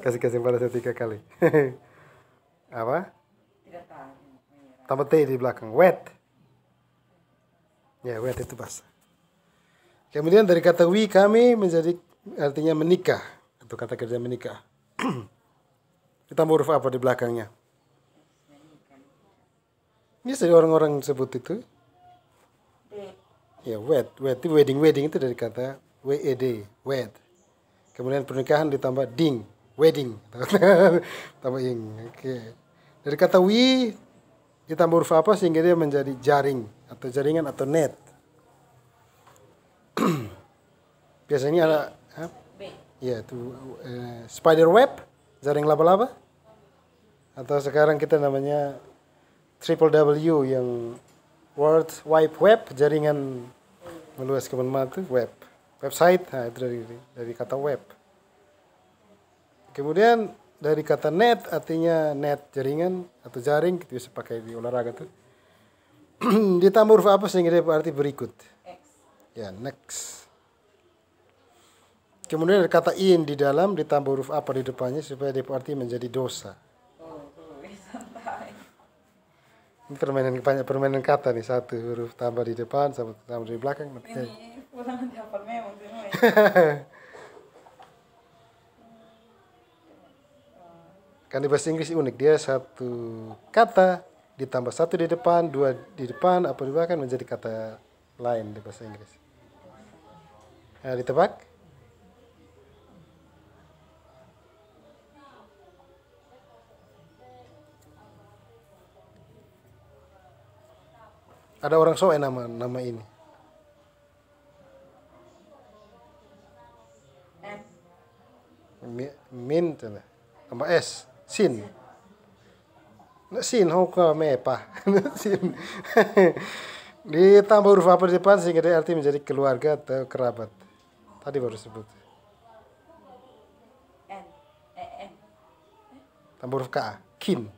kasih kasih pada saya tiga kali apa tambah T di belakang wet ya wet itu bahasa kemudian dari kata wi kami menjadi artinya menikah atau kata kerja menikah kita huruf apa di belakangnya bisa orang-orang sebut itu ya wet wet itu wedding wedding itu dari kata wed wet Kemudian pernikahan ditambah ding, wedding. tambah ing. Oke. Okay. Dari kata wi ditambah huruf apa sehingga dia menjadi jaring atau jaringan atau net. Biasanya ada ya ya itu uh, spider web, jaring laba-laba. Atau sekarang kita namanya triple W yang World Wide Web, jaringan meluas kemana-mana itu web website nah, itu dari dari kata web kemudian dari kata net artinya net jaringan atau jaring kita bisa pakai di olahraga tuh ditambah huruf apa sehingga dia berarti berikut X. ya next kemudian dari kata in di dalam ditambah huruf apa di depannya supaya dia berarti menjadi dosa oh, oh, oh, ini permainan banyak permainan kata nih satu huruf tambah di depan satu tambah di belakang ini kan di bahasa Inggris unik dia satu kata ditambah satu di depan dua di depan apa di belakang menjadi kata lain di bahasa Inggris nah, eh, ditebak ada orang soe nama nama ini min tu lah tambah s sin sin ho ke pa sin ditambah huruf apa di depan sehingga dia arti menjadi keluarga atau kerabat tadi baru sebut tambah huruf k kin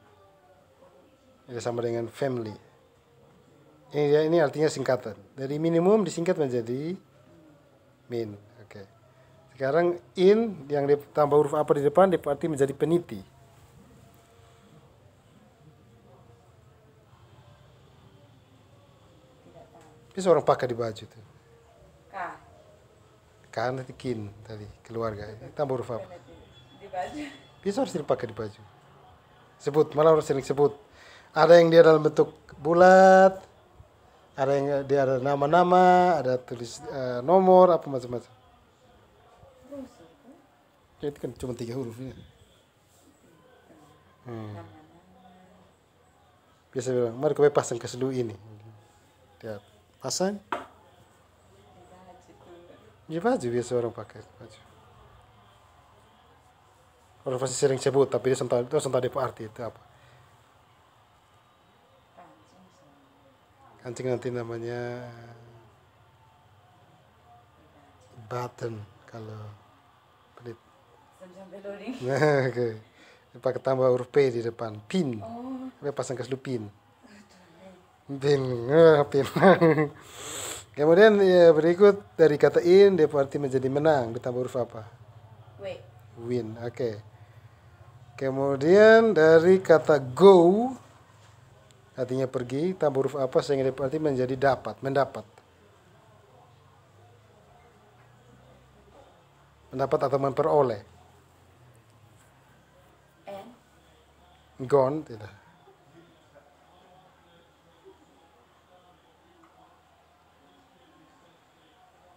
ini sama dengan family ini ini artinya singkatan dari minimum disingkat menjadi min sekarang in yang ditambah huruf apa di depan diperti menjadi peniti. Bisa orang pakai di baju tuh. K. K nanti kin tadi keluarga. Tambah huruf apa? Di baju. Bisa harus dipakai di baju. Sebut, malah harus sering sebut. Ada yang dia dalam bentuk bulat, ada yang dia ada nama-nama, ada tulis uh, nomor apa macam-macam. Ya, itu kan cuma tiga huruf ya hmm. biasa bilang mari kau pasang ke seluruh ini lihat pasang ini ya, baju biasa orang pakai baju orang pasti sering sebut tapi dia sentuh itu sentuh depo arti itu apa kancing nanti namanya button kalau Oke, okay. Pakai tambah huruf P di depan. Pin. Oh. pasang kaslu pin. Pin. Ah, pin. Kemudian ya, berikut dari kata in dia berarti menjadi menang ditambah huruf apa? Win. Win. Oke. Okay. Kemudian dari kata go artinya pergi tambah huruf apa sehingga dia berarti menjadi dapat, mendapat. Mendapat atau memperoleh. gone tidak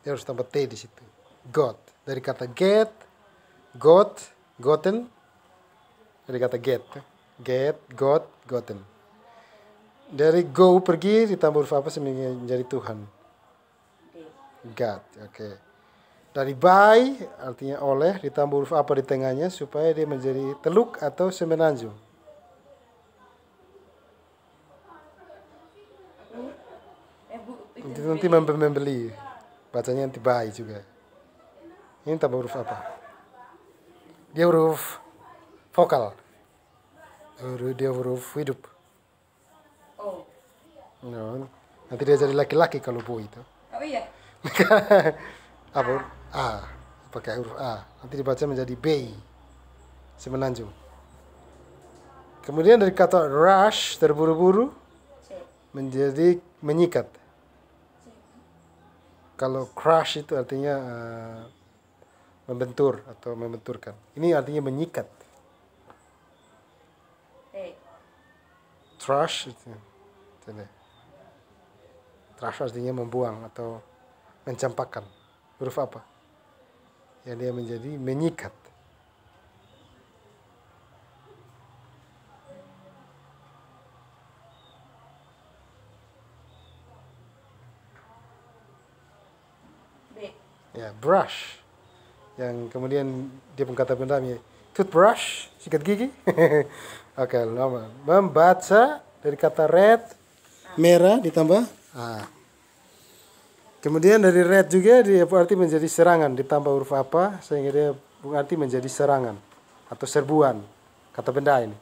Ya harus tambah t di situ got dari kata get got gotten dari kata get ya. get got gotten dari go pergi ditambah huruf apa sehingga menjadi Tuhan God oke okay. dari by artinya oleh ditambah huruf apa di tengahnya supaya dia menjadi teluk atau semenanjung itu nanti membeli bacanya nanti baik juga ini tambah huruf apa dia huruf vokal huruf dia huruf hidup no. Oh. Ya. nanti dia jadi laki-laki kalau boy itu oh iya apa a pakai huruf a nanti dibaca menjadi b semenanjung kemudian dari kata rush terburu-buru menjadi menyikat kalau crush itu artinya uh, membentur atau membenturkan. Ini artinya menyikat. Trash itu. Jadi, trash artinya membuang atau mencampakkan. Huruf apa? Ya dia menjadi menyikat. ya brush yang kemudian dia pun benda pendamnya toothbrush sikat gigi oke okay, normal membaca dari kata red merah ditambah ah. kemudian dari red juga dia berarti menjadi serangan ditambah huruf apa sehingga dia berarti menjadi serangan atau serbuan kata benda ini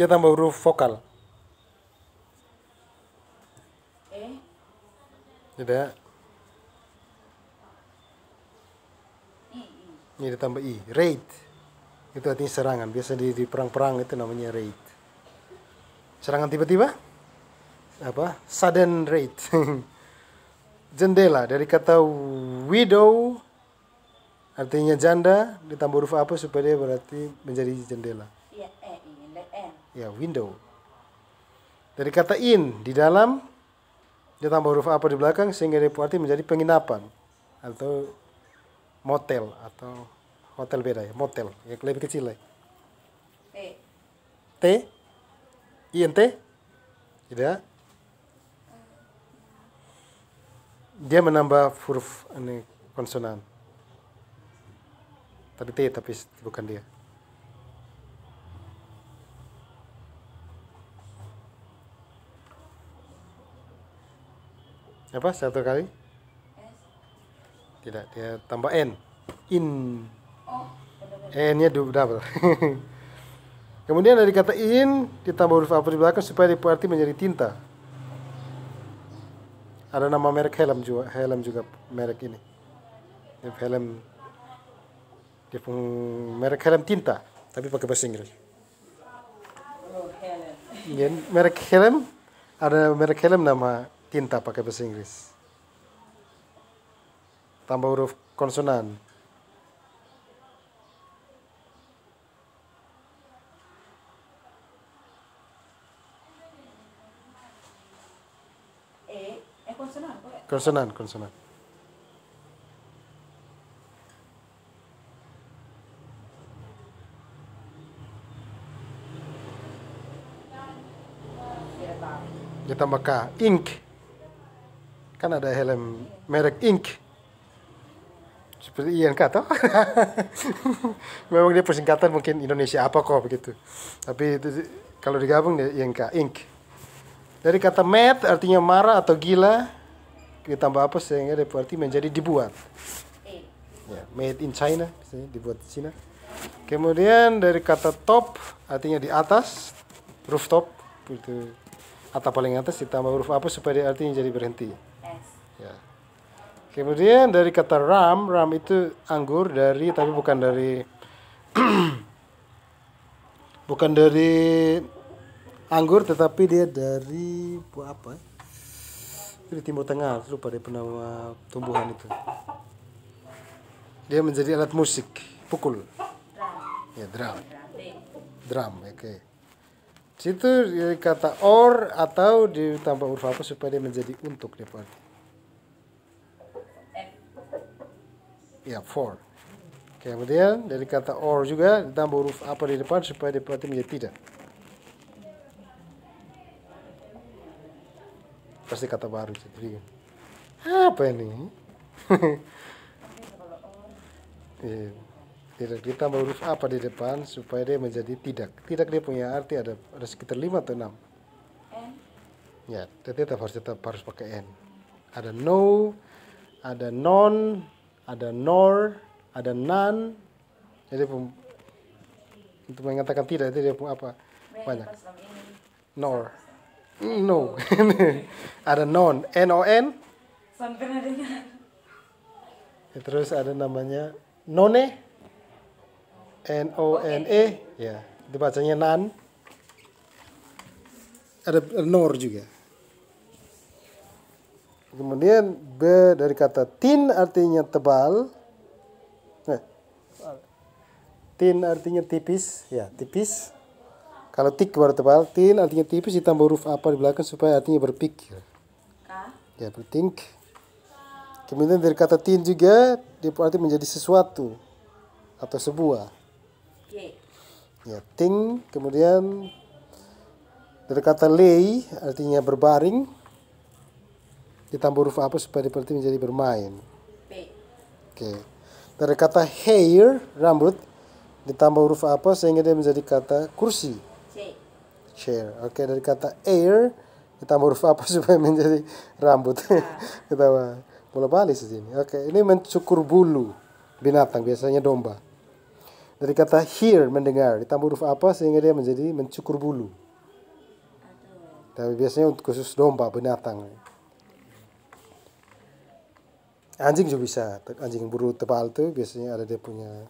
dia tambah huruf vokal eh? tidak ya. ini ditambah i raid itu artinya serangan biasa di, di perang-perang itu namanya raid serangan tiba-tiba apa sudden raid jendela dari kata widow artinya janda ditambah huruf apa supaya dia berarti menjadi jendela ya window dari kata in di dalam dia tambah huruf apa di belakang sehingga dia berarti menjadi penginapan atau motel atau hotel beda ya motel ya lebih kecil lah T T I N T tidak dia menambah huruf ini konsonan Tapi T tapi bukan dia apa satu kali tidak dia tambah n in n nya double kemudian dari kata in ditambah huruf apa di belakang supaya diperarti menjadi tinta ada nama merek helm juga helm juga merek ini helm dia pun merek helm tinta tapi pakai bahasa Inggris oh, iya, merek helm ada merek helm nama tinta pakai bahasa Inggris. Tambah huruf konsonan. Eh, eh, ya? konsonan, konsonan, kita ditambah K, ink kan ada helm merek Ink seperti INK atau memang dia persingkatan mungkin Indonesia apa kok begitu tapi itu kalau digabung dia INK Ink dari kata mad artinya marah atau gila ditambah apa sehingga dia berarti menjadi dibuat ya, made in China misalnya dibuat di China kemudian dari kata top artinya di atas rooftop itu atap paling atas ditambah huruf apa supaya artinya jadi berhenti Kemudian dari kata ram, ram itu anggur dari tapi bukan dari bukan dari anggur tetapi dia dari buah apa? Ya? dari Timur Tengah, lupa dia penama tumbuhan itu. Dia menjadi alat musik, pukul. Drum. Ya, drum. Drum, oke. Okay. Situ kata or atau ditambah huruf apa supaya dia menjadi untuk dia ya for kemudian dari kata or juga ditambah huruf apa di depan supaya diperhati menjadi tidak pasti kata baru jadi apa ini tidak iya. ditambah huruf apa di depan supaya dia menjadi tidak tidak dia punya arti ada ada sekitar lima atau enam ya tetap harus tetap harus pakai n ada no ada non ada nor, ada nan. Jadi untuk mengatakan tidak itu dia pun apa? Banyak. Nor. Mm, no. ada non, N O N. Ya, terus ada namanya none. N O N E. e. Ya, dibacanya nan. Ada nor juga. Kemudian B dari kata tin artinya tebal. Eh. tin artinya tipis, ya tipis. Kalau tik baru tebal, tin artinya tipis ditambah huruf apa di belakang supaya artinya berpikir. Ya berthink. Kemudian dari kata tin juga dia berarti menjadi sesuatu atau sebuah. Ya ting kemudian dari kata lay artinya berbaring Ditambah huruf apa supaya diperti menjadi bermain? Oke. Okay. Dari kata hair, rambut, ditambah huruf apa sehingga dia menjadi kata kursi? Chair. Oke, okay. dari kata air, ditambah huruf apa supaya menjadi rambut? Kita bola balik sini. Oke, okay. ini mencukur bulu binatang, biasanya domba. Dari kata hear, mendengar, ditambah huruf apa sehingga dia menjadi mencukur bulu? Tapi biasanya untuk khusus domba, binatang anjing juga bisa anjing buru tebal tuh biasanya ada dia punya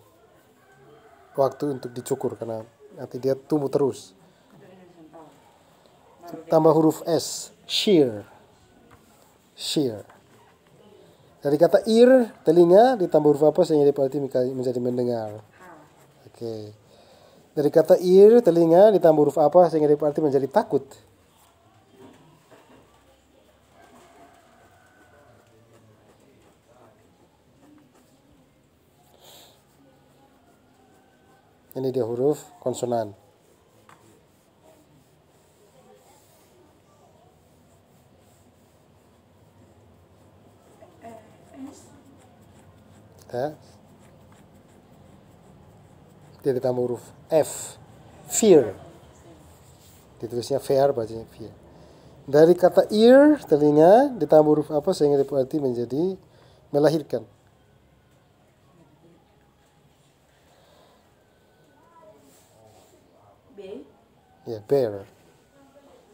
waktu untuk dicukur karena nanti dia tumbuh terus tambah huruf s shear shear dari kata ear telinga ditambah huruf apa sehingga dia berarti menjadi mendengar oke okay. dari kata ear telinga ditambah huruf apa sehingga dia berarti menjadi takut ini dia huruf konsonan ya. dia ditambah huruf F fear ditulisnya fair bacanya fear dari kata ear telinga ditambah huruf apa sehingga berarti menjadi melahirkan ya bear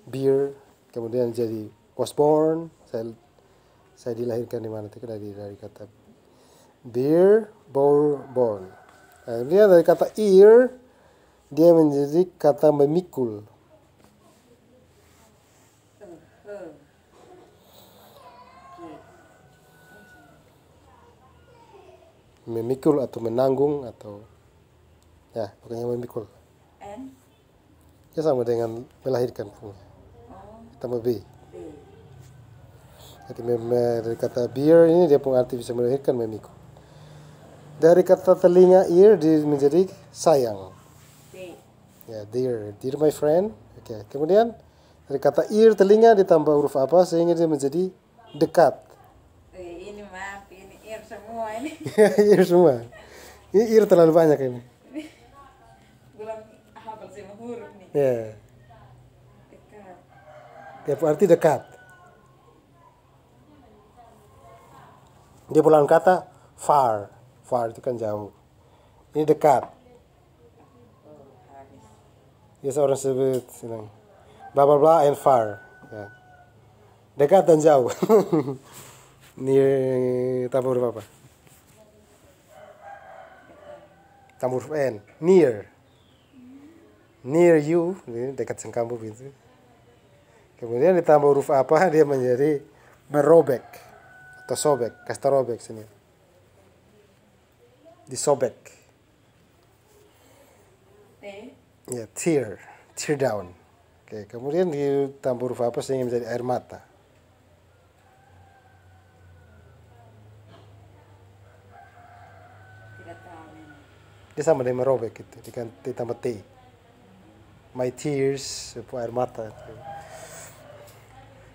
beer kemudian jadi was born saya saya dilahirkan di mana itu dari dari kata beer bor born nah, dari kata ear dia menjadi kata memikul memikul atau menanggung atau ya pokoknya memikul Ya sama dengan melahirkan punya. Tambah B. Jadi dari kata beer ini dia pun arti bisa melahirkan memikul. Dari kata telinga ear dia menjadi sayang. Ya, yeah, dear, dear my friend. Oke, okay. kemudian dari kata ear telinga ditambah huruf apa sehingga dia menjadi dekat. Eh, ini maaf, ini ear semua ini. ear semua. Ini ear terlalu banyak ini. Ya. Dekat. berarti berarti dekat. Dia pulang kata far. Far itu kan jauh. Ini dekat. Ya seorang sebut senang. Bla bla bla and far. Ya. Dekat dan jauh. Ini tabur apa? Tabur N. Near near you dekat sengkambu gitu kemudian ditambah huruf apa dia menjadi merobek atau sobek kasta robek sini disobek eh? ya tear tear down oke kemudian ditambah huruf apa sehingga menjadi air mata dia sama dengan merobek gitu ditambah T my tears itu air mata itu.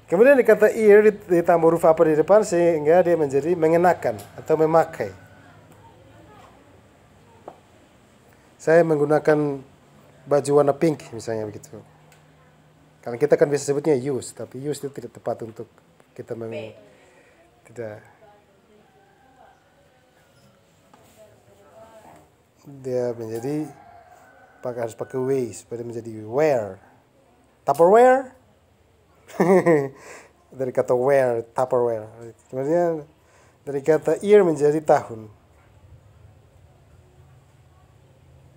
Kemudian kata ear ditambah huruf apa di depan sehingga dia menjadi mengenakan atau memakai. Saya menggunakan baju warna pink misalnya begitu. Karena kita kan biasa sebutnya use, tapi use itu tidak tepat untuk kita meng tidak dia menjadi pakai harus pakai ways berarti menjadi where Tupperware dari kata where Tupperware sebenarnya dari kata year menjadi tahun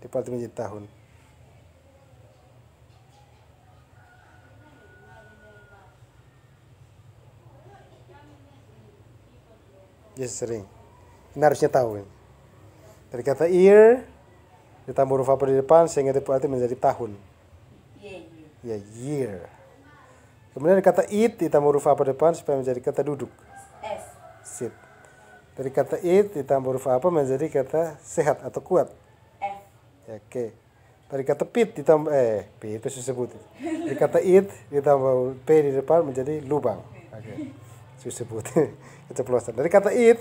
diparti menjadi tahun ya sering ini harusnya tahun dari kata year ditambah huruf apa di depan sehingga berarti menjadi tahun. Ya, yeah, year. Kemudian kata it ditambah huruf apa di depan supaya menjadi kata duduk. S. Sit. Dari kata it ditambah huruf apa menjadi kata sehat atau kuat. F. Ya, Oke. Okay. Dari kata pit ditambah eh pit itu disebut. Dari kata it ditambah p di depan menjadi lubang. Oke. Okay. Itu Keceplosan. Dari kata it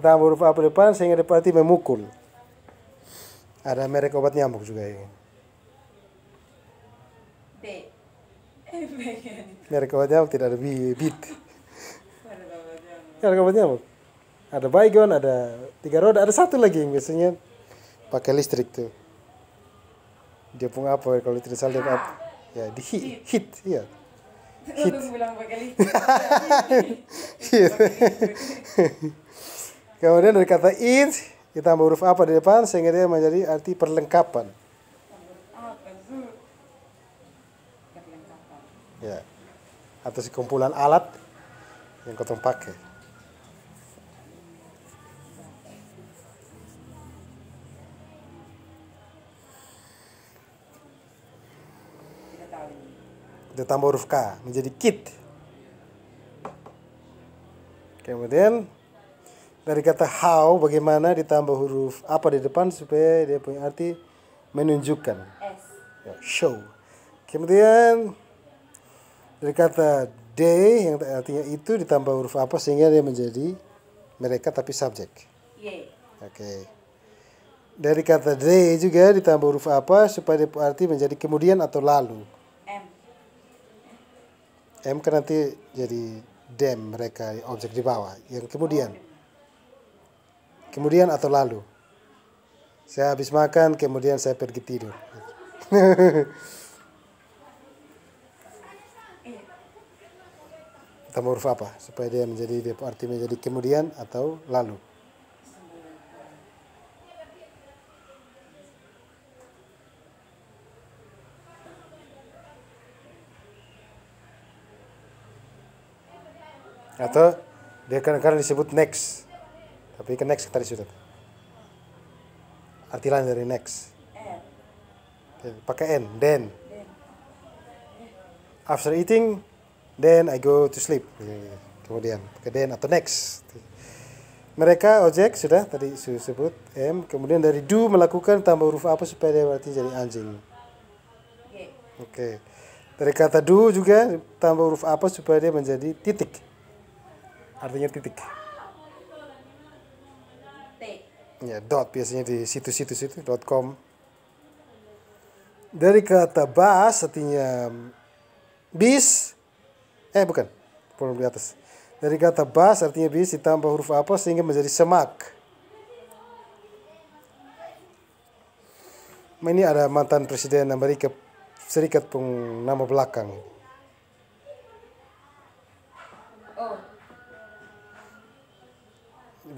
ditambah huruf apa di depan sehingga berarti memukul. Ada merek obat nyamuk juga ya. Eh, merek obat nyamuk tidak ada bit. merek obat nyamuk. Ada baygon, ada tiga roda, ada satu lagi yang biasanya pakai listrik tuh. Dia pun apa ya, kalau tidak salah apa? Ya, di hit, hit, iya. Hit. Iya. Kemudian dari kata it, kita tambah huruf apa di depan sehingga dia menjadi arti perlengkapan. Ya. Atau kumpulan alat yang kau pakai. ditambah huruf K menjadi kit. Kemudian dari kata how bagaimana ditambah huruf apa di depan supaya dia punya arti menunjukkan S. Ya, show kemudian dari kata day yang artinya itu ditambah huruf apa sehingga dia menjadi mereka tapi subjek oke okay. dari kata day juga ditambah huruf apa supaya dia arti menjadi kemudian atau lalu M M kan nanti jadi dem mereka objek di bawah yang kemudian kemudian atau lalu saya habis makan kemudian saya pergi tidur tambah huruf apa supaya dia menjadi artinya jadi kemudian atau lalu atau dia kadang-kadang disebut next tapi ke next tadi sudah. Arti lain dari next. Pakai N, then. After eating, then I go to sleep. Kemudian pakai then atau next. Mereka ojek sudah tadi sudah sebut M. Kemudian dari do melakukan tambah huruf apa supaya dia berarti jadi anjing. Oke. Okay. Dari kata do juga tambah huruf apa supaya dia menjadi titik. Artinya titik ya dot biasanya di situs-situs itu dot com dari kata bas artinya bis eh bukan belum di atas dari kata bas artinya bis ditambah huruf apa sehingga menjadi semak nah, ini ada mantan presiden Amerika Serikat pun nama belakang oh.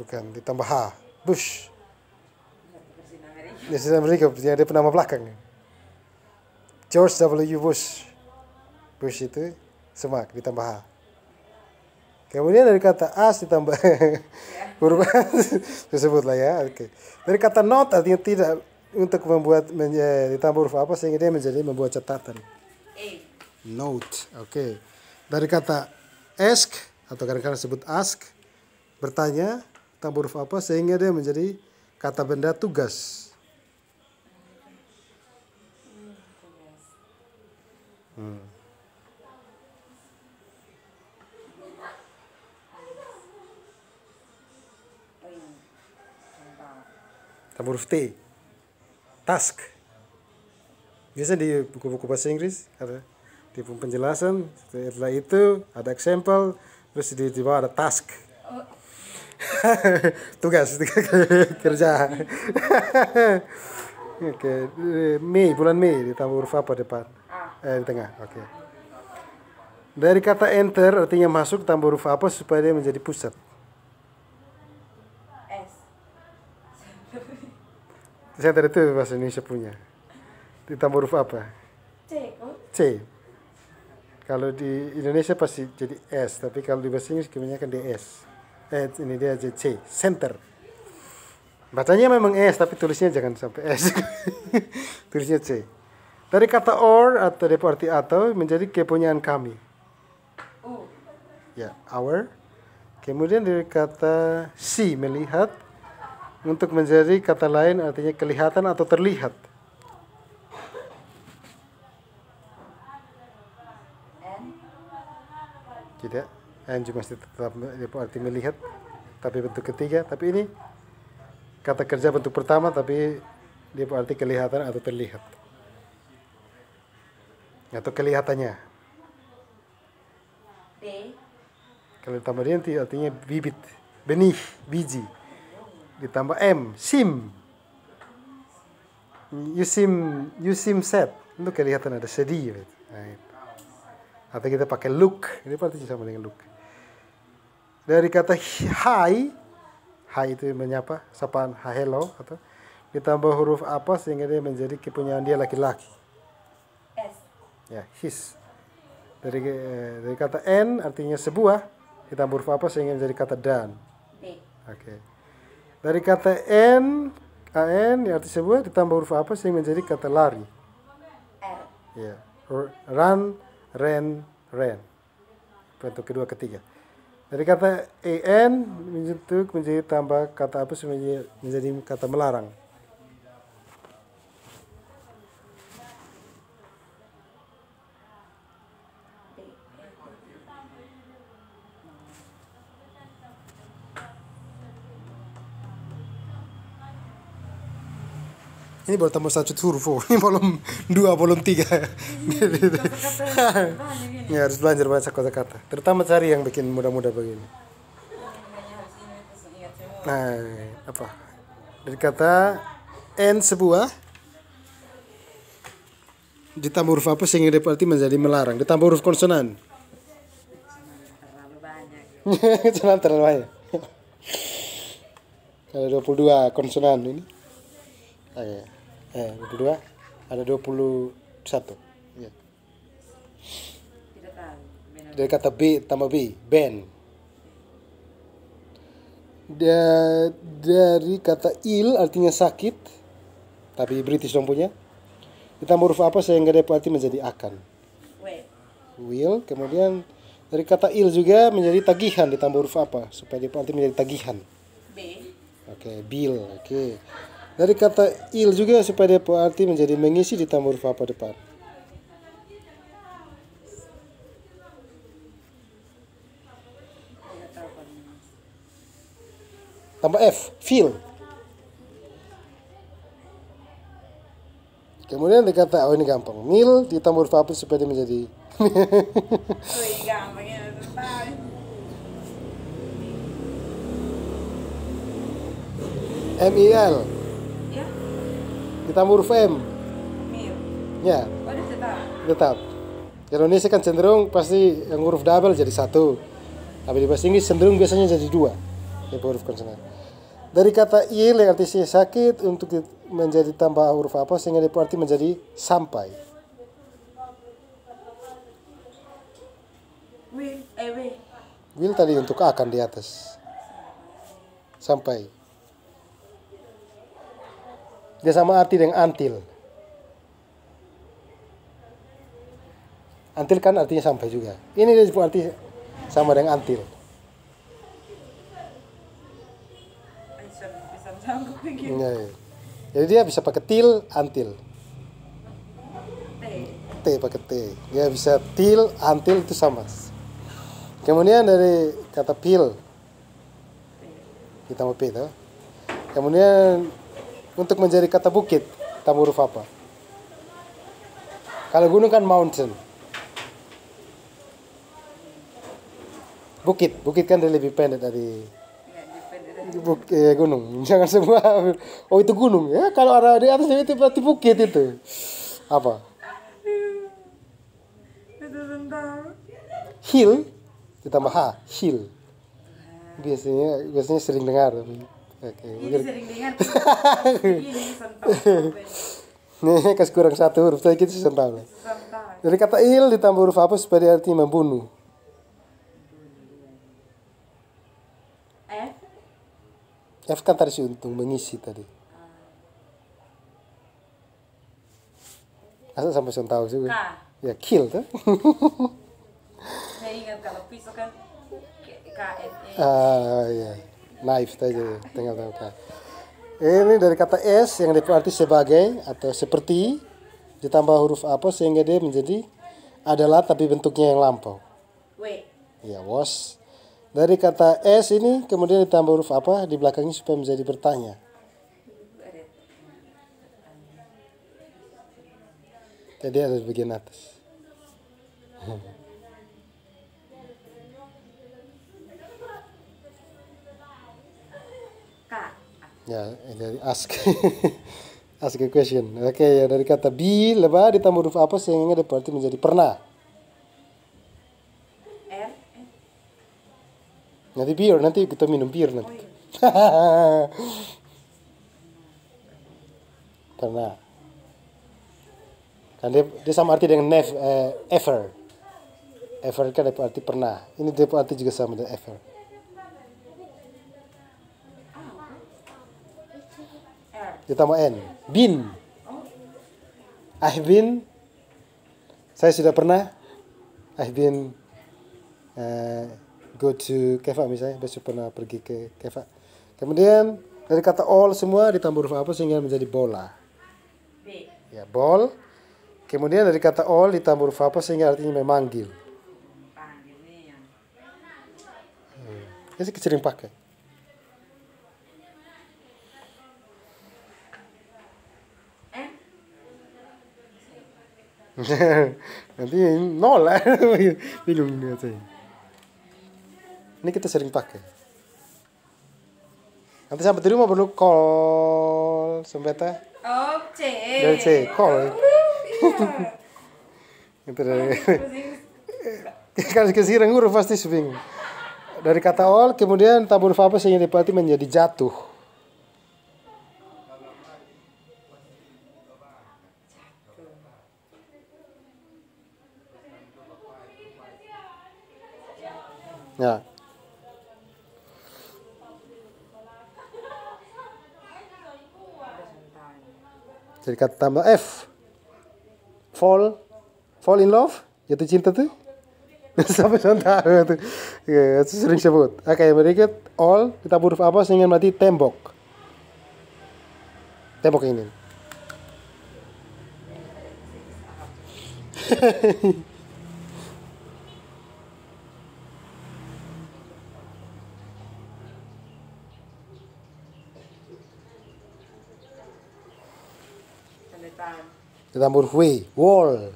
bukan ditambah H Bush Presiden Amerika dia ada penama belakang George W. Bush Bush itu semak ditambah H kemudian dari kata as ditambah huruf ya. tersebut lah ya oke okay. dari kata not artinya tidak untuk membuat menye, ditambah huruf apa sehingga dia menjadi membuat catatan A. note oke okay. dari kata ask atau kadang-kadang disebut ask bertanya tentang huruf apa sehingga dia menjadi kata benda tugas. Hmm. Tambah T. Task. Biasa di buku-buku bahasa Inggris ada di penjelasan setelah itu ada example terus di bawah ada task. Oh, tugas kerja oke Mei bulan Mei ditambah huruf apa depan eh, di tengah oke dari kata enter artinya masuk tambah huruf apa supaya dia menjadi pusat S saya tadi itu bahasa Indonesia punya ditambah huruf apa C C kalau di Indonesia pasti jadi S tapi kalau di bahasa Inggris kebanyakan DS eh ini dia JC center bacanya memang S tapi tulisnya jangan sampai S tulisnya C dari kata or atau deporti atau menjadi kepunyaan kami oh. ya our kemudian dari kata si melihat untuk menjadi kata lain artinya kelihatan atau terlihat tidak juga masih tetap berarti melihat tapi bentuk ketiga tapi ini kata kerja bentuk pertama tapi dia berarti kelihatan atau terlihat atau kelihatannya B. kalau ditambah nanti artinya bibit benih biji ditambah M sim you sim you sim set itu kelihatan ada sedih gitu. atau kita pakai look ini pasti sama dengan look dari kata hi hi itu menyapa sapaan hi hello atau ditambah huruf apa sehingga dia menjadi kepunyaan dia laki-laki ya his dari eh, dari kata n artinya sebuah ditambah huruf apa sehingga menjadi kata dan oke okay. dari kata n an artinya sebuah ditambah huruf apa sehingga menjadi kata lari ya ya run ren ren bentuk kedua ketiga dari kata an e menjadi menjadi tambah kata hapus menjadi, menjadi kata melarang. ini baru tambah satu huruf oh. ini volume dua volume tiga ya harus belajar banyak kata-kata terutama cari yang bikin mudah-mudah begini nah apa dari kata n sebuah ditambah huruf apa sehingga berarti menjadi melarang ditambah huruf konsonan konsonan terlalu banyak ada ya. 22 konsonan ini oh, yeah. Iya eh 22 ada 21 ya. dari kata B tambah B ben da, dari kata il artinya sakit tapi British dong punya kita huruf apa saya nggak dapat arti menjadi akan will kemudian dari kata il juga menjadi tagihan ditambah huruf apa supaya dia arti menjadi tagihan B oke okay, bill oke okay. Dari kata il juga supaya dia berarti menjadi mengisi di huruf apa depan. Tambah F, feel. Kemudian dia kata, oh ini gampang. Mil tambah huruf apa supaya dia menjadi... M-I-L ditambah huruf M iya. ya oh, tetap tetap di Indonesia kan cenderung pasti yang huruf double jadi satu tapi di bahasa Inggris cenderung biasanya jadi dua ya huruf konsonan dari kata il yang artinya sakit untuk menjadi tambah huruf apa sehingga berarti menjadi sampai will, eh, will tadi untuk akan di atas sampai dia sama arti dengan antil. Antil kan artinya sampai juga. Ini dia juga arti sama dengan antil. Ya, Jadi dia bisa pakai til, antil. T pakai T. Dia bisa til, antil itu sama. Kemudian dari kata pil. Kita mau P Kemudian untuk menjadi kata bukit tanpa huruf apa? Kalau gunung kan mountain. Bukit, bukit kan dia lebih pendek dari Buk, eh, gunung. Jangan semua oh itu gunung ya. Kalau ada di atas itu berarti bukit itu. Apa? Hill ditambah H, hill. Biasanya biasanya sering dengar tapi. Oke, okay, mungkin sering dengar. Nih, kurang satu huruf saya kita sentau. Jadi kata il ditambah huruf apa supaya arti membunuh? F. F kan tadi si untung mengisi tadi. Ah. Asal sampai sentau sih. Ya kill tuh. Saya ingat kalau pisau kan E. Ah iya naif saja ya. tinggal tempel. Ini dari kata S yang berarti sebagai atau seperti ditambah huruf apa sehingga dia menjadi adalah tapi bentuknya yang lampau. Wait. Ya was. Dari kata S ini kemudian ditambah huruf apa di belakangnya supaya menjadi bertanya. Tadi ada bagian atas. Ya, dari ask. ask a question. Oke, okay, ya dari kata be lebah ditambah huruf apa sehingga ada arti menjadi pernah? R. Nanti beer, nanti kita minum bir nanti. Oh, iya. pernah. Kan dia, dia sama arti dengan nev, eh, ever. Ever kan dapat arti pernah. Ini dia arti juga sama dengan ever. ditambah N. Bin. I've been. Saya sudah pernah. I've been uh, eh, go to kefa misalnya. Saya pernah pergi ke kefa. Kemudian dari kata all semua ditambah huruf apa sehingga menjadi bola. B. Ya, ball. Kemudian dari kata all ditambah huruf apa sehingga artinya memanggil. Ya Hmm. kecil yang pakai. nanti nol lah bingung dia tuh ini kita sering pakai nanti sampai di rumah perlu call sempeta ya? oh c dari c call iya. itu dari kalau kesirang huruf pasti bingung dari kata all kemudian tabur apa sehingga dipati menjadi jatuh Ya. Jadi kata tambah F. Fall. Fall in love. Jatuh cinta tuh. Sampai jangan iya, itu sering sebut. Oke, berikut. All. Kita huruf apa sehingga mati tembok. Tembok ini. kita huruf W wall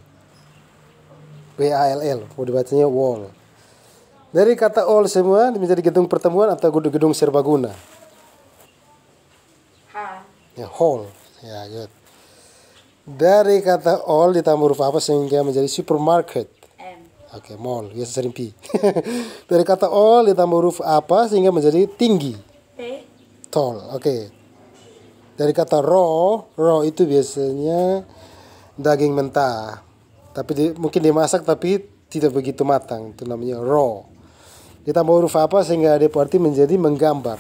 W A L L mau dibacanya wall dari kata all semua menjadi gedung pertemuan atau gedung gedung serbaguna hall ya hall ya good dari kata all ditambah huruf apa sehingga menjadi supermarket Oke, okay, mall. Biasa ya, sering pi. Dari kata all ditambah huruf apa sehingga menjadi tinggi? T. Tall. Oke. Okay. Dari kata raw, raw itu biasanya daging mentah tapi di, mungkin dimasak tapi tidak begitu matang itu namanya raw kita mau huruf apa sehingga ada arti menjadi menggambar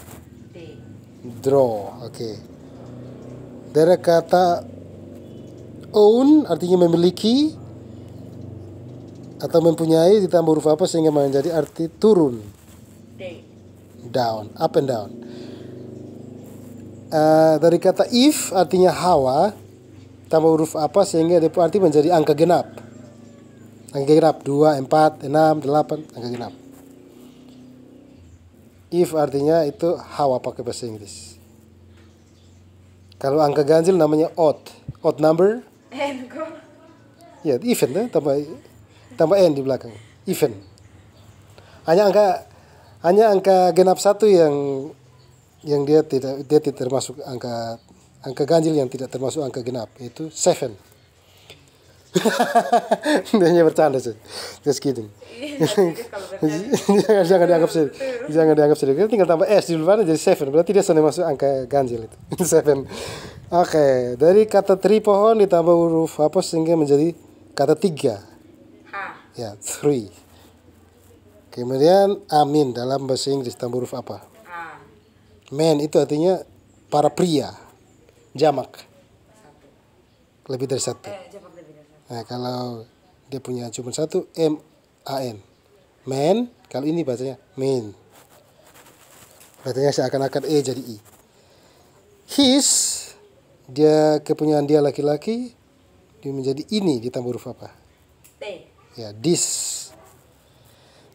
draw oke okay. dari kata own artinya memiliki atau mempunyai ditambah huruf apa sehingga menjadi arti turun down up and down uh, dari kata if artinya hawa tambah huruf apa sehingga berarti menjadi angka genap angka genap 2, 4, 6, 8 angka genap if artinya itu hawa pakai bahasa Inggris kalau angka ganjil namanya odd odd number ya even ya, tambah tambah n di belakang even hanya angka hanya angka genap satu yang yang dia tidak dia tidak termasuk angka angka ganjil yang tidak termasuk angka genap yaitu seven hanya bercanda sih just kidding jangan, jangan dianggap serius jangan dianggap serius kita tinggal tambah s di luar jadi seven berarti dia sudah masuk angka ganjil itu seven oke okay. dari kata tri pohon ditambah huruf apa sehingga menjadi kata tiga ya three kemudian amin dalam bahasa Inggris tambah huruf apa man itu artinya para pria Eh, jamak lebih dari satu. Nah, kalau dia punya cuma satu M A N. Men, kalau ini bacanya men Bacanya seakan-akan E jadi I. His dia kepunyaan dia laki-laki dia menjadi ini ditambah huruf apa? T. Ya, this.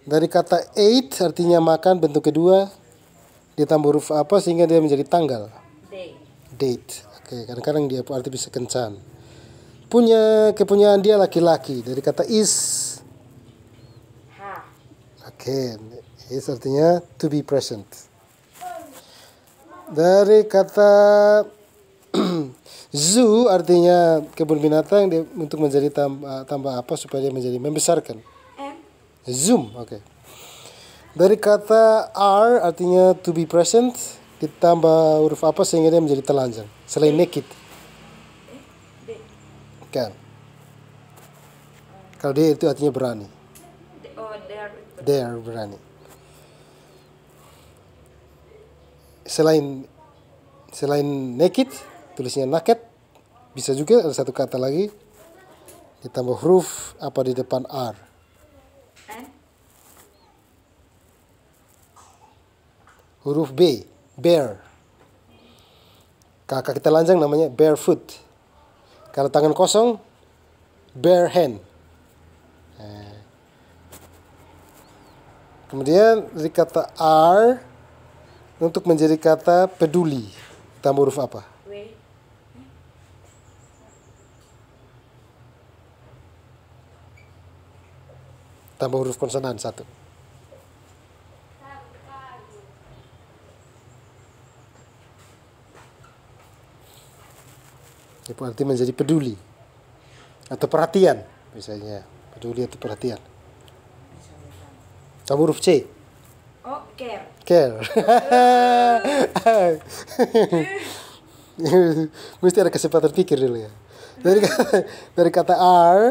Dari kata eight artinya makan bentuk kedua ditambah huruf apa sehingga dia menjadi tanggal? Day. Date. Oke, kadang-kadang dia arti bisa kencan. Punya kepunyaan dia laki-laki dari kata is. Oke, is artinya to be present. Dari kata zoo artinya kebun binatang dia, untuk menjadi tambah, tambah apa supaya dia menjadi membesarkan. Zoom, oke. Okay. Dari kata R artinya to be present ditambah huruf apa sehingga dia menjadi telanjang. Selain naked. Kan. Kalau dia itu artinya berani. Oh, Dare berani. Selain selain naked, tulisnya naked, bisa juga ada satu kata lagi ditambah huruf apa di depan R. Eh? Huruf B, bear kakak kita telanjang namanya barefoot kalau tangan kosong bare hand eh. kemudian dari kata r untuk menjadi kata peduli tambah huruf apa tambah huruf konsonan satu itu arti menjadi peduli atau perhatian misalnya peduli atau perhatian Kamu huruf C oh care care mesti ada kesempatan pikir dulu ya dari kata, dari kata R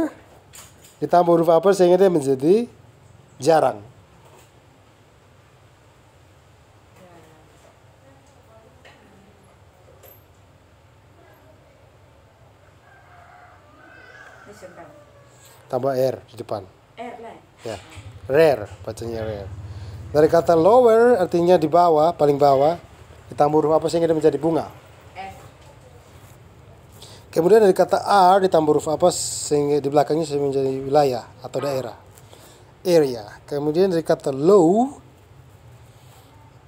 ditambah huruf apa sehingga dia menjadi jarang tambah r di depan. R lah. Ya. Rare bacanya rare. Dari kata lower artinya di bawah, paling bawah. Ditambah huruf apa sehingga dia menjadi bunga? F. Kemudian dari kata R ditambah huruf apa sehingga di belakangnya sehingga menjadi wilayah atau daerah. Area. Kemudian dari kata low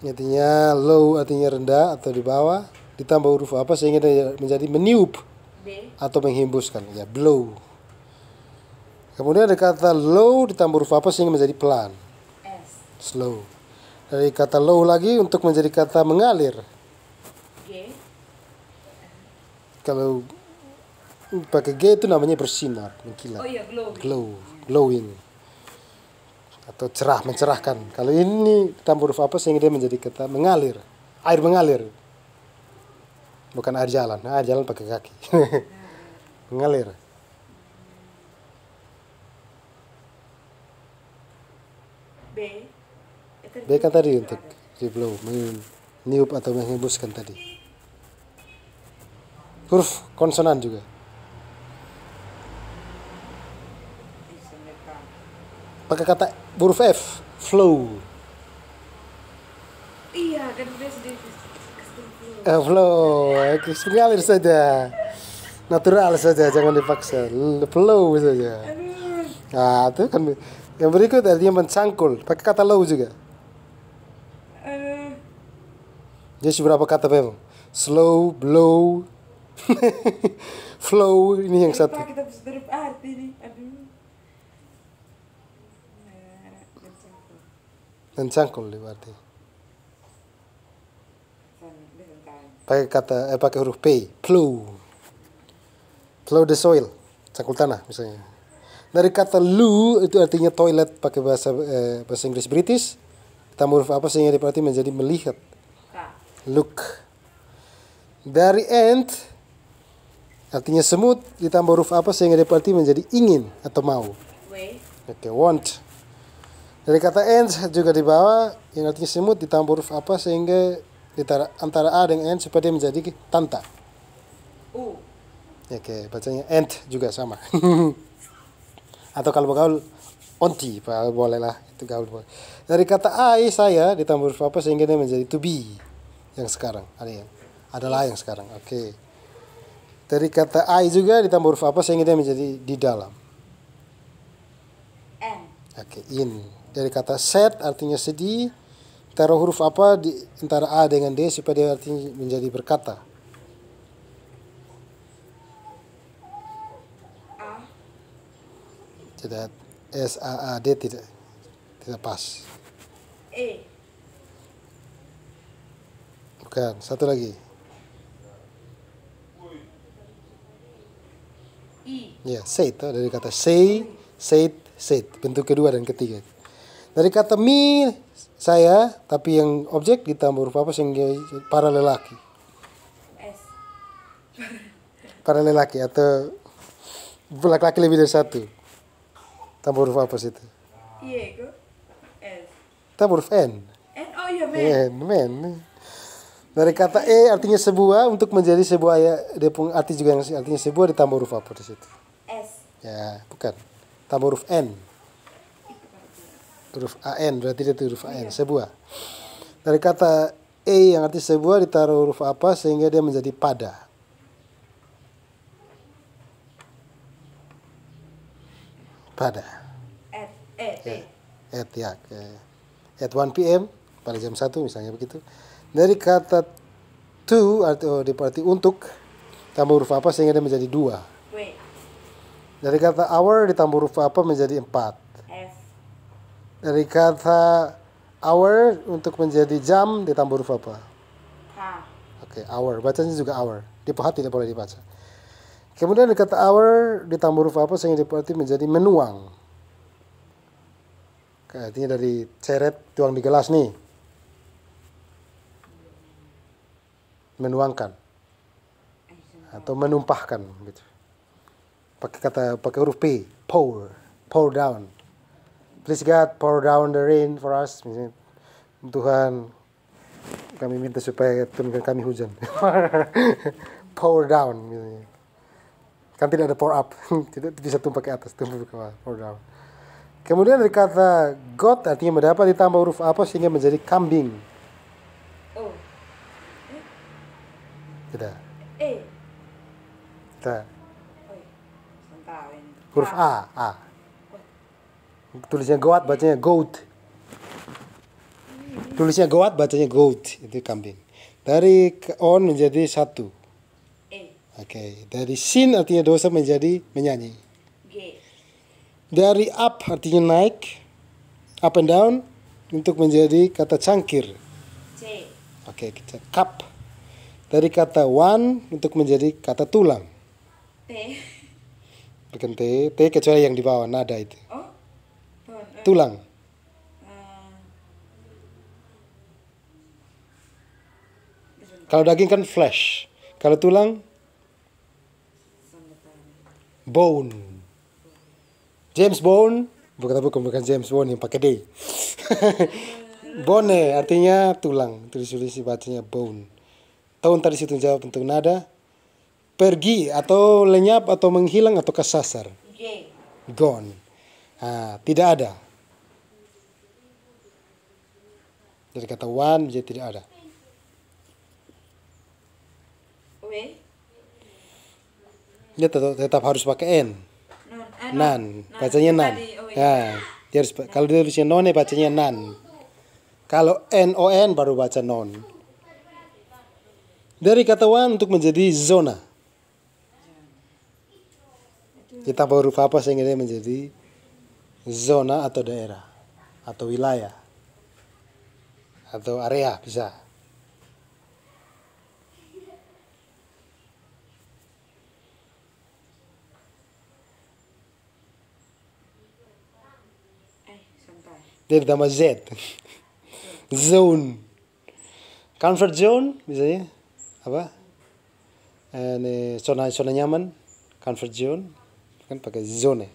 artinya low artinya rendah atau di bawah ditambah huruf apa sehingga dia menjadi meniup B. atau menghembuskan ya blow Kemudian ada kata low ditambah huruf apa sehingga menjadi pelan? S. Slow. Dari kata low lagi untuk menjadi kata mengalir. G. Kalau pakai G itu namanya bersinar, mengkilat. Oh iya, glowing. Glow, glowing. Atau cerah, mencerahkan. Kalau ini ditambah huruf apa sehingga dia menjadi kata mengalir. Air mengalir. Bukan air jalan, air jalan pakai kaki. mengalir. B. B kan tadi untuk diblow, meniup atau menghembuskan tadi. Huruf konsonan juga. Pakai kata huruf F, flow. Iya, kan dia Eh, flow, oke, ngalir saja. Natural saja, jangan dipaksa. Flow saja. Nah, itu kan yang berikut artinya mencangkul. Pakai kata low juga. Uh. Eh. Jadi berapa kata memang? Slow, blow, flow ini yang satu. Eh, mencangkul berarti. Pakai kata eh pakai huruf P, flow flow the soil, cangkul tanah misalnya dari kata loo itu artinya toilet pakai bahasa eh, bahasa Inggris British tambah huruf apa sehingga diperhati menjadi melihat look dari end artinya semut ditambah huruf apa sehingga diperhati menjadi ingin atau mau oke okay, want dari kata end juga di bawah yang artinya semut ditambah huruf apa sehingga ditara, antara a dengan end supaya dia menjadi tanta oke okay, bacanya end juga sama atau kalau gaul onti pak boleh itu gaul boleh dari kata I saya ditambah huruf apa sehingga dia menjadi to be yang sekarang ada yang adalah yang sekarang oke okay. dari kata I juga ditambah huruf apa sehingga dia menjadi di dalam N oke okay, in dari kata set artinya sedih taruh huruf apa di antara A dengan D supaya dia artinya menjadi berkata tidak S A A D tidak tidak pas. E. Bukan, satu lagi. I. Ya, said toh, dari kata say, said, said. Bentuk kedua dan ketiga. Dari kata me saya, tapi yang objek ditambah huruf apa sehingga para lelaki. S. Para lelaki atau laki-laki lebih dari satu. Tambah huruf apa sih itu? Diego S. N. Tambah huruf N. N, oh iya, men. N, men. Dari kata E artinya sebuah untuk menjadi sebuah ya dia pun arti juga yang artinya sebuah ditambah huruf apa di situ? S. Ya, bukan. Tambah huruf N. Huruf N berarti itu huruf A N sebuah. Dari kata E yang arti sebuah ditaruh huruf apa sehingga dia menjadi pada. pada at at, ya, at ya at 1 p.m. pada jam 1 misalnya begitu. Dari kata to atau diarti oh, untuk tambah huruf apa sehingga dia menjadi dua. Dari kata hour ditambah huruf apa menjadi empat. S. Dari kata hour untuk menjadi jam ditambah huruf apa? H. Oke, okay, hour. Bacanya juga hour. Di pahat tidak boleh dibaca. Kemudian kata hour ditambah huruf apa sehingga diperti menjadi menuang. Artinya dari ceret tuang di gelas nih. Menuangkan atau menumpahkan gitu. Pakai kata pakai huruf P, pour, pour down. Please God, pour down the rain for us. Misalnya, Tuhan, kami minta supaya turunkan kami hujan. pour down. Misalnya. Kan tidak ada pour up, tidak bisa tumpah ke atas, tumpah ke bawah, pour down. Kemudian dari kata got artinya mendapat ditambah huruf apa sehingga menjadi kambing. Oh. Tidak. Eh. Tidak. Huruf A, A. Tulisnya goat, bacanya goat. Tulisnya goat, bacanya goat, itu kambing. Dari on menjadi satu. Oke, okay. dari sin artinya dosa menjadi menyanyi. G. Dari up artinya naik, up and down untuk menjadi kata cangkir. C. Oke, okay, cup. Dari kata one untuk menjadi kata tulang. T. Bukan T, T kecuali yang di bawah nada itu. Oh. Tulang. Eh. Ah. Kalau daging kan flash. Kalau tulang Bone. James Bone, bukan bukan bukan James Bone yang pakai D. Bone artinya tulang, tulis-tulis bacanya bone. Tahun tadi situ jawab untuk nada. Pergi atau lenyap atau menghilang atau kesasar. Gone. Nah, tidak ada. Dari kata one jadi tidak ada. Okay dia tetap, tetap harus pakai n eh, nan bacanya nan oh, iya. ya dia harus kalau dia tulisnya none bacanya nan kalau n o n baru baca non dari kata wan untuk menjadi zona kita baru apa sehingga dia menjadi zona atau daerah atau wilayah atau area bisa dari ditambah Z. zone. Comfort kan zone misalnya apa? Eh, ini zona zona nyaman, comfort kan zone kan pakai zone.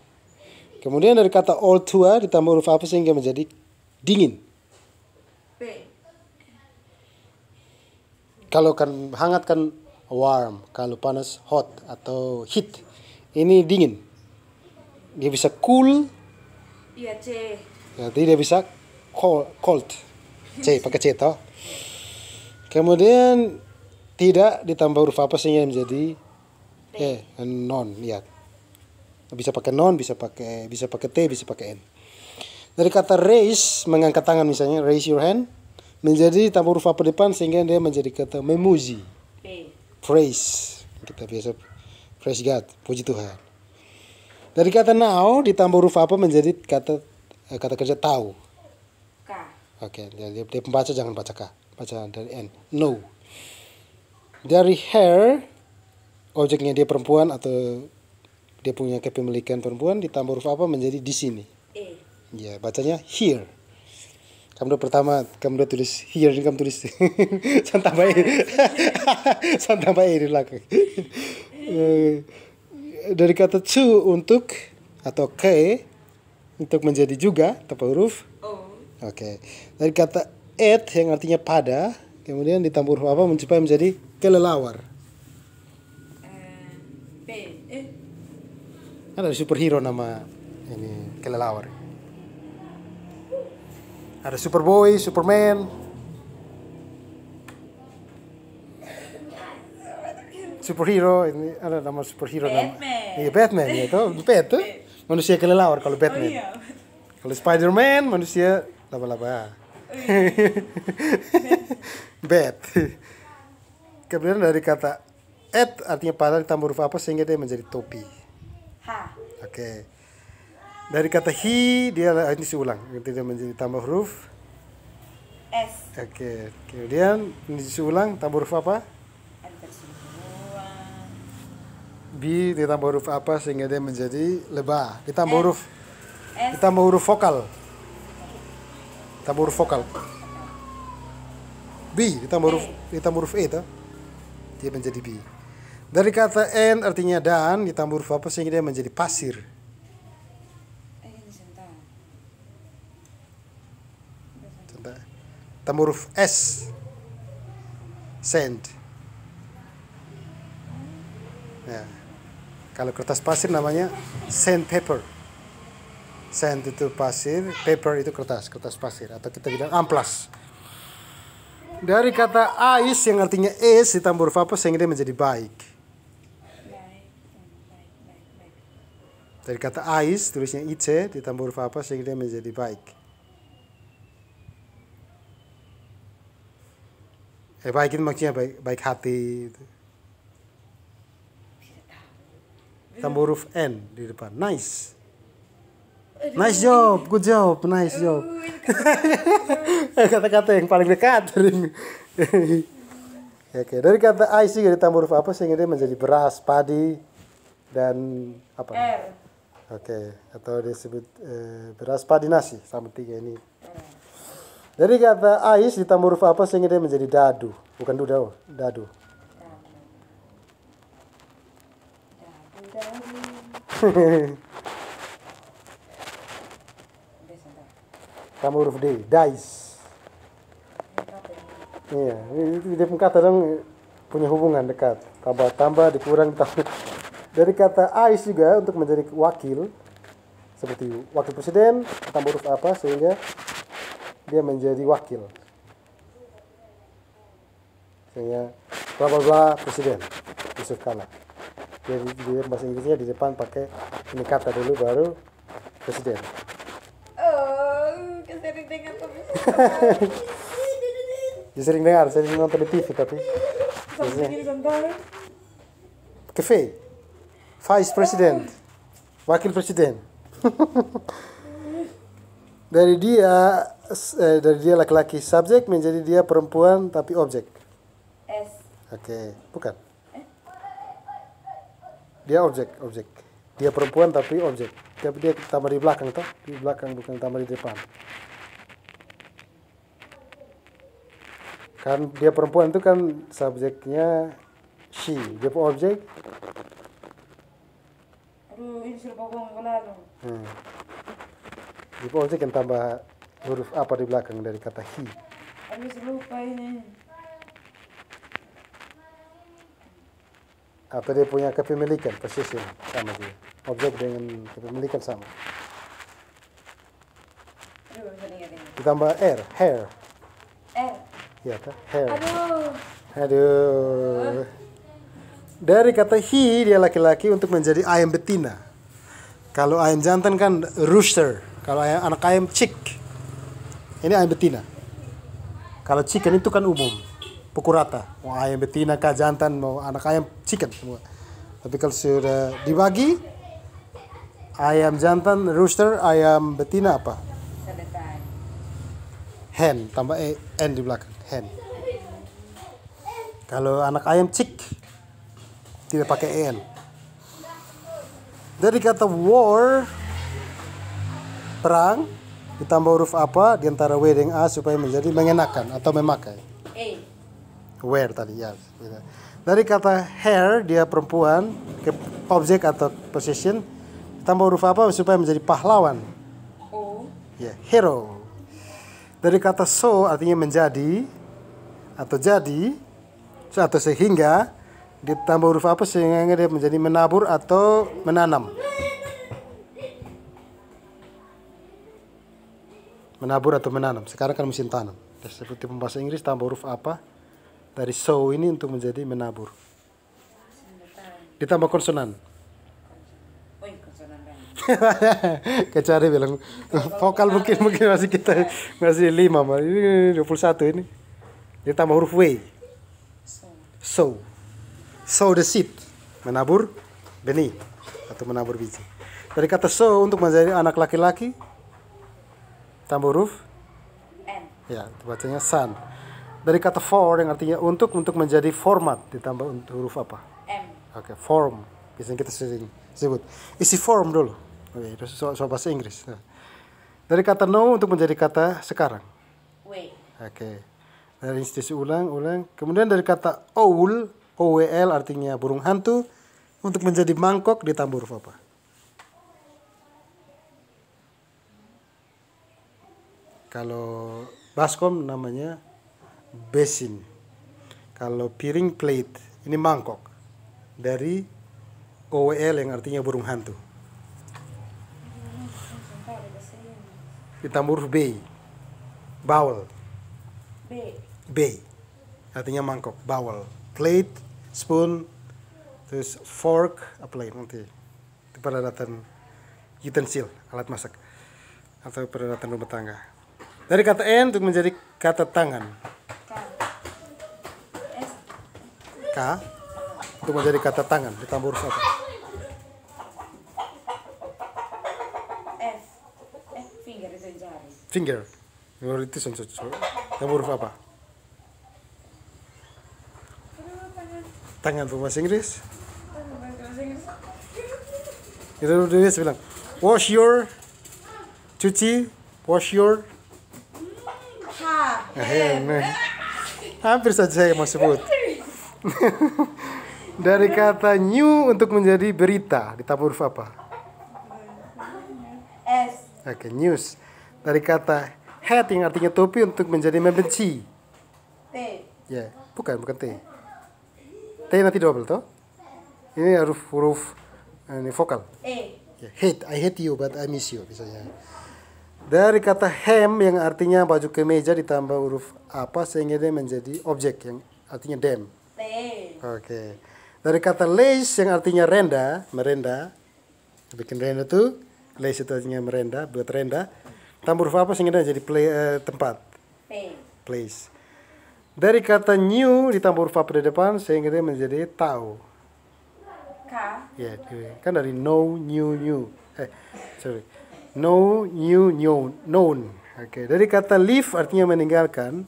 Kemudian dari kata all tua ditambah huruf apa sehingga menjadi dingin? Kalau kan hangat kan warm, kalau panas hot atau heat. Ini dingin. Dia bisa cool. Iya, C nanti dia bisa cold, cold. C pakai C toh kemudian tidak ditambah huruf apa sehingga menjadi eh non lihat bisa pakai non bisa pakai bisa pakai t bisa pakai n dari kata raise mengangkat tangan misalnya raise your hand menjadi tambah huruf apa depan sehingga dia menjadi kata memuji praise kita biasa praise God puji Tuhan dari kata now ditambah huruf apa menjadi kata eh, kata kerja tahu k oke okay, dia pembaca jangan baca k baca dari n no dari hair objeknya dia perempuan atau dia punya kepemilikan perempuan ditambah huruf apa menjadi di sini e. ya bacanya here kamu udah pertama kamu udah tulis here kamu tulis santai baik Santa baik di eh, dari kata to untuk atau ke untuk menjadi juga tanpa huruf o. Oh. Oke. Okay. Dari kata et yang artinya pada, kemudian ditambah huruf apa mencapai menjadi kelelawar? Uh, B. Eh. Kan ada superhero nama ini kelelawar. Ada Superboy, Superman. Superhero ini ada nama superhero Batman. nama. Iya Batman ya itu, pet manusia kelelawar kalau Batman. Oh, iya. Kalau Spider-Man manusia laba-laba. Oh, iya. Bat. Kemudian dari kata et artinya pada ditambah huruf apa sehingga dia menjadi topi. Ha. Oke. Okay. Dari kata hi dia ini diulang, dia menjadi tambah huruf S. Oke. Okay. Kemudian ini diulang tambah huruf apa? B ditambah huruf apa sehingga dia menjadi lebah. ditambah huruf ditambah huruf vokal ditambah huruf vokal B ditambah huruf e. ditambah huruf e toh dia menjadi B. dari kata n artinya dan ditambah huruf apa sehingga dia menjadi pasir eh, tambah huruf s send Kalau kertas pasir namanya sandpaper. Sand itu pasir, paper itu kertas, kertas pasir atau kita bilang amplas. Dari kata ais yang artinya es ditambah huruf apa sehingga dia menjadi baik. Dari kata ais tulisnya ic ditambah huruf apa sehingga dia menjadi baik. Eh, baik itu maksudnya baik, baik hati. itu. tambah huruf N di depan. Nice. Nice job, good job, nice job. Kata-kata yang paling dekat dari Oke, dari kata IC tambah huruf apa sehingga dia menjadi beras, padi, dan apa? Oke, Oke, atau disebut uh, eh, beras, padi, nasi, sama tiga ini. Dari kata ais ditambah huruf apa sehingga dia menjadi dadu, bukan dudau, dadu. Kamu huruf D, Dais. Iya, dia pun kata dong punya hubungan dekat. Tambah-tambah, dikurang, tambah. Dari kata ais juga untuk menjadi wakil seperti wakil presiden tambah huruf apa sehingga dia menjadi wakil. Sehingga bla bla bla presiden Yusuf Kala jadi di bahasa Inggrisnya di depan pakai ini kata dulu baru presiden oh kesering tapi Ya sering dengar, sering nonton di TV tapi kafe Vice President Wakil Presiden Dari dia eh, Dari dia laki-laki subjek Menjadi dia perempuan tapi objek S Oke, okay. bukan dia objek objek dia perempuan tapi objek tapi dia tambah di belakang toh di belakang bukan tambah di depan kan dia perempuan itu kan subjeknya she dia objek hmm. dia objek yang tambah huruf apa di belakang dari kata he habis lupa ini atau dia punya kepemilikan possession sama dia objek dengan kepemilikan sama ditambah r hair r ya kan hair aduh aduh dari kata he dia laki-laki untuk menjadi ayam betina kalau ayam jantan kan rooster kalau ayam, anak ayam chick ini ayam betina kalau chicken itu kan umum pukul rata. Mau ayam betina kah jantan, mau anak ayam chicken semua. Tapi kalau sudah dibagi, ayam jantan rooster, ayam betina apa? Hen, tambah e, n di belakang, hen. Kalau anak ayam chick, tidak pakai e, n. Dari kata war, perang, ditambah huruf apa di antara W dan A supaya menjadi mengenakan atau memakai? A. E wear tadi ya. Dari kata hair dia perempuan ke objek atau position tambah huruf apa supaya menjadi pahlawan? O. Ya, hero. Dari kata so artinya menjadi atau jadi atau sehingga ditambah huruf apa sehingga dia menjadi menabur atau menanam. menabur atau menanam. Sekarang kan mesin tanam. Seperti pembahasa Inggris tambah huruf apa? dari sow ini untuk menjadi menabur ditambah konsonan kan? Kecari bilang vokal mungkin mungkin masih kita masih lima malah ini dua puluh satu ini ditambah huruf W so so the seed menabur benih atau menabur biji dari kata so untuk menjadi anak laki-laki tambah huruf N ya bacanya san dari kata for yang artinya untuk untuk menjadi format ditambah untuk huruf apa? M. Oke, okay, form. Biasanya kita sering sebut. Isi form dulu. Oke, okay, itu soal, soal bahasa Inggris. Nah. Dari kata no untuk menjadi kata sekarang. Wait. Oke. Okay. Dari institusi ulang, ulang. Kemudian dari kata owl, OWL artinya burung hantu untuk menjadi mangkok ditambah huruf apa? Kalau Baskom namanya basin kalau piring plate ini mangkok dari OWL e yang artinya burung hantu kita B bowel B B artinya mangkok bowel plate spoon terus fork apa lagi nanti itu peralatan utensil alat masak atau peralatan rumah tangga dari kata N untuk menjadi kata tangan K untuk menjadi kata tangan di huruf apa? F. F eh, finger itu jari. Finger. Finger itu sensu. huruf apa? Tangan bahasa Inggris. Itu dia bilang, wash your cuci, wash your. Hmm, ha. Hair. Hampir saja saya mau sebut. Dari kata new untuk menjadi berita ditambah huruf apa? S. Oke, okay, news. Dari kata hat yang artinya topi untuk menjadi membenci. T. Ya, yeah. bukan bukan T. T nanti double toh. Ini huruf huruf eh, ini vokal. E. Yeah. Hate, I hate you but I miss you misalnya. Dari kata hem yang artinya baju kemeja ditambah huruf apa sehingga dia menjadi objek yang artinya dem. Oke. Okay. Dari kata lace yang artinya renda, merenda. Bikin renda tuh lace itu artinya merenda, buat renda. Tambur apa sehingga jadi play, uh, eh, tempat? Place. Place. Dari kata new ditambah huruf apa depan sehingga dia menjadi tau. K. Ya, yeah, kan dari no new, new. Eh, sorry. no new, new, known. Oke, okay. dari kata leave artinya meninggalkan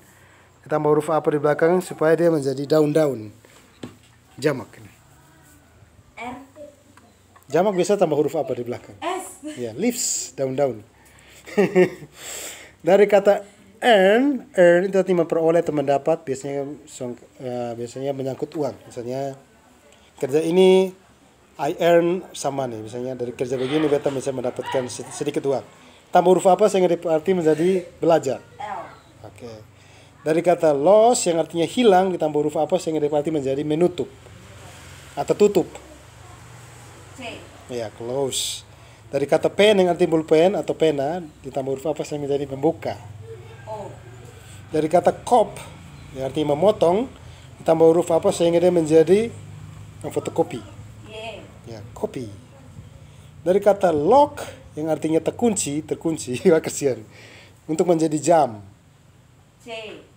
kita mau huruf apa di belakang supaya dia menjadi daun-daun jamak ini jamak biasa tambah huruf apa di belakang S ya leaves daun-daun dari kata earn earn itu artinya memperoleh atau mendapat biasanya uh, biasanya menyangkut uang misalnya kerja ini I earn sama nih misalnya dari kerja begini beta bisa mendapatkan sedikit uang tambah huruf apa sehingga diarti menjadi belajar L oke okay. Dari kata los yang artinya hilang ditambah huruf apa sehingga berarti menjadi menutup atau tutup. Ya, close. Dari kata pen yang artinya pulpen atau pena ditambah huruf apa sehingga menjadi membuka. Dari kata kop yang artinya memotong ditambah huruf apa sehingga dia menjadi fotokopi. Ya, kopi. Dari kata lock yang artinya terkunci, terkunci, kasihan. Untuk menjadi jam.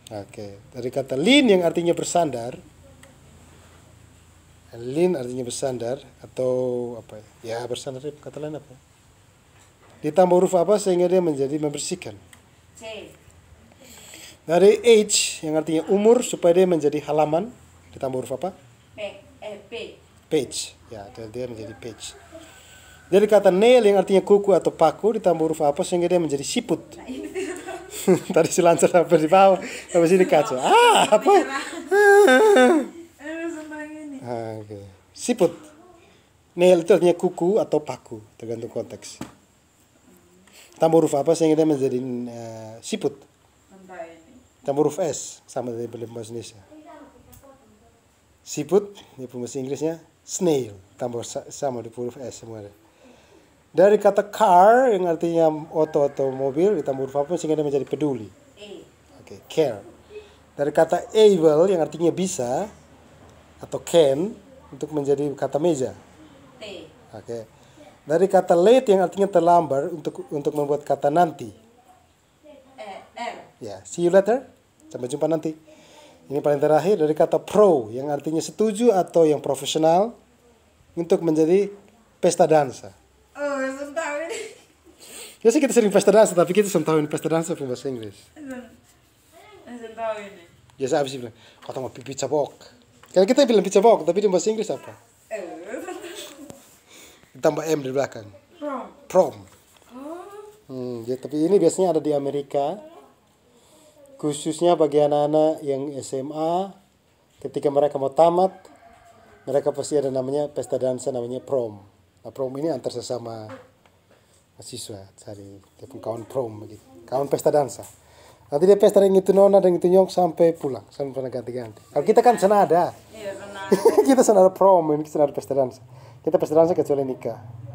Oke, dari kata lin yang artinya bersandar. Lin artinya bersandar atau apa ya? Ya, bersandar itu kata lain apa? Ditambah huruf apa sehingga dia menjadi membersihkan? C. Dari h yang artinya umur supaya dia menjadi halaman. Ditambah huruf apa? P. Eh, page. Ya, dari dia menjadi page. Dari kata nail yang artinya kuku atau paku ditambah huruf apa sehingga dia menjadi siput? Nah, Tadi si lancar sampai di bawah, sampai sini kacau. Ah, apa? Eh, ah, Siput. Nail itu artinya kuku atau paku, tergantung konteks. Tambah huruf apa sehingga dia menjadi uh, eh, siput? Tambah huruf S, sama dari bahasa Indonesia. Siput, ini bahasa Inggrisnya, snail, tambah sama di huruf S semua. Dari kata car yang artinya auto atau mobil ditambah huruf apa sehingga dia menjadi peduli. Oke, okay, care. Dari kata able yang artinya bisa atau can untuk menjadi kata meja. Oke. Okay. Dari kata late yang artinya terlambat untuk untuk membuat kata nanti. Ya, yeah, see you later. Sampai jumpa nanti. Ini paling terakhir dari kata pro yang artinya setuju atau yang profesional untuk menjadi pesta dansa. Ya sih kita sering pesta dansa, tapi kita sudah pesta dansa pun bahasa Inggris. Sudah tahu ini. Ya saya habis bilang, kau mau pizza box. Karena kita bilang pizza box, tapi di bahasa Inggris apa? Tambah M di belakang. Prom. Prom. Hmm, ya, tapi ini biasanya ada di Amerika. Khususnya bagi anak-anak yang SMA, ketika mereka mau tamat, mereka pasti ada namanya pesta dansa namanya prom. Nah, prom ini antar sesama mahasiswa cari tepung kawan prom begitu kawan pesta dansa nanti dia pesta dengan itu nona dengan itu nyong sampai pulang sampai pernah ganti-ganti kalau kita kan senada ada iya, kita senada ada prom kita senada pesta dansa kita pesta dansa kecuali nikah